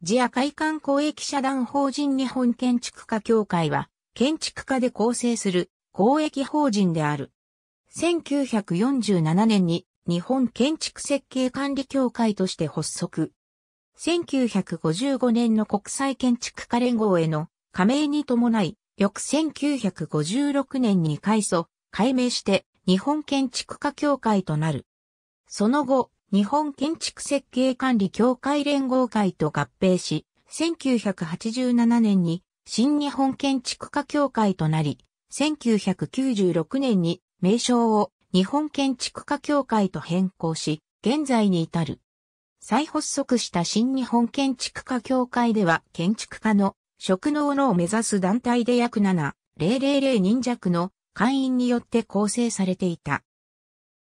ジア海岸公益社団法人日本建築家協会は、建築家で構成する公益法人である。1947年に日本建築設計管理協会として発足。1955年の国際建築家連合への加盟に伴い、翌1956年に改祖、改名して日本建築家協会となる。その後、日本建築設計管理協会連合会と合併し、1987年に新日本建築家協会となり、1996年に名称を日本建築家協会と変更し、現在に至る。再発足した新日本建築家協会では建築家の職能のを目指す団体で約7、000人弱の会員によって構成されていた。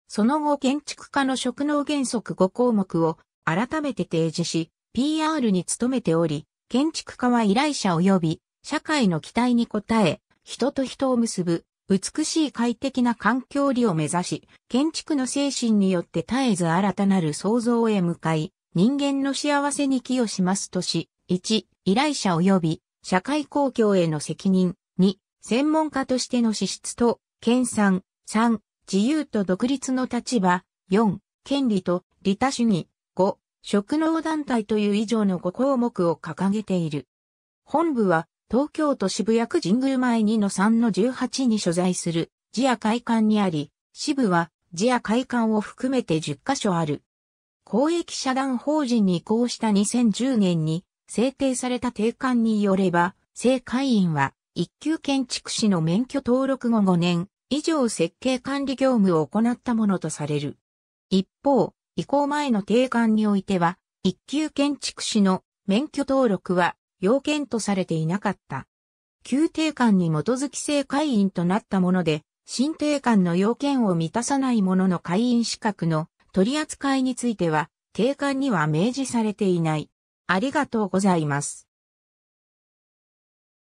その後建築家の職能原則5項目を改めて提示し、PR に努めており、建築家は依頼者及び社会の期待に応え、人と人を結ぶ美しい快適な環境利を目指し、建築の精神によって絶えず新たなる創造へ向かい、人間の幸せに寄与しますとし、1、依頼者及び社会公共への責任、2、専門家としての資質と、研鑽、3、自由と独立の立場、4、権利と利他主義、5、職能団体という以上の5項目を掲げている。本部は東京都渋谷区神宮前2の3の18に所在する自屋会館にあり、支部は自屋会館を含めて10カ所ある。公益社団法人に移行した2010年に制定された定款によれば、正会員は一級建築士の免許登録後5年、以上設計管理業務を行ったものとされる。一方、移行前の定款においては、一級建築士の免許登録は要件とされていなかった。旧定款に基づき正会員となったもので、新定款の要件を満たさないものの会員資格の取り扱いについては、定款には明示されていない。ありがとうございます。